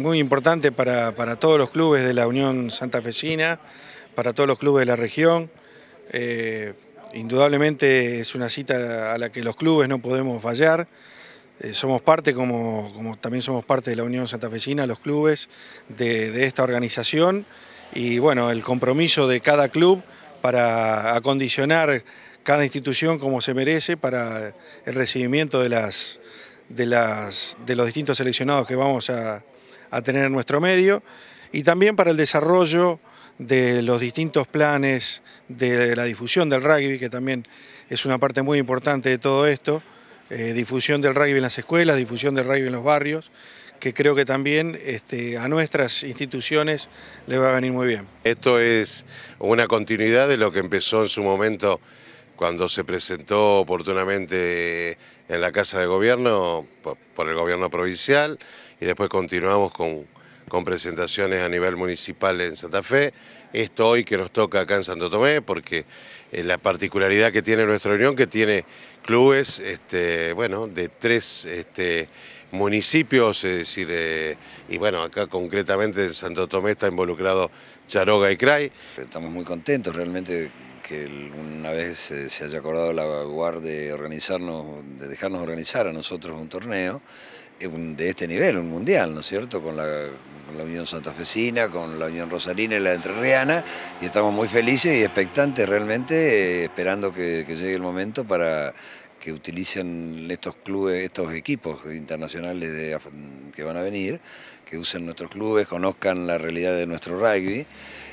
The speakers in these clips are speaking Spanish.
Muy importante para, todos los clubes de la Unión Santa Fecina para todos los clubes de la región. Eh, indudablemente es una cita a la que los clubes no podemos fallar. Eh, somos parte, como, como, también somos parte de la Unión Santa Fecina, los clubes de, de esta organización. Y bueno, el compromiso de cada club para acondicionar cada institución como se merece para el recibimiento de, las, de, las, de los distintos seleccionados que vamos a, a tener nuestro medio y también para el desarrollo de los distintos planes de la difusión del rugby, que también es una parte muy importante de todo esto, eh, difusión del rugby en las escuelas, difusión del rugby en los barrios, que creo que también este, a nuestras instituciones le va a venir muy bien. Esto es una continuidad de lo que empezó en su momento cuando se presentó oportunamente en la Casa de Gobierno por el Gobierno Provincial y después continuamos con, con presentaciones a nivel municipal en Santa Fe. Esto hoy que nos toca acá en Santo Tomé, porque eh, la particularidad que tiene nuestra unión, que tiene clubes este, bueno, de tres este, municipios, es decir, eh, y bueno, acá concretamente en Santo Tomé está involucrado Charoga y Cray. Estamos muy contentos realmente que una vez se, haya acordado la guardia de organizarnos, de dejarnos organizar a nosotros un torneo eh, de este nivel, un mundial, ¿no es cierto? Con la, Unión Santa Unión Santafesina, con la Unión Rosalina y la Entrerriana, y estamos muy felices y expectantes realmente, eh, esperando que, llegue el momento para que utilicen estos clubes, estos equipos internacionales que van a venir, que usen nuestros clubes, conozcan la realidad de nuestro rugby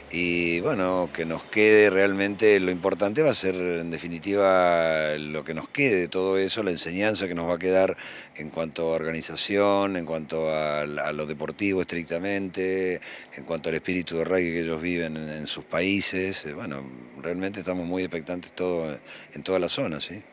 y bueno, que nos quede realmente, lo importante va a ser en definitiva lo que nos quede de todo eso, la enseñanza que nos va a quedar en cuanto a organización, en cuanto a, a lo deportivo estrictamente, en cuanto al espíritu de reggae que ellos viven en, sus países. Bueno, realmente estamos muy expectantes todo, en toda la zona, ¿sí?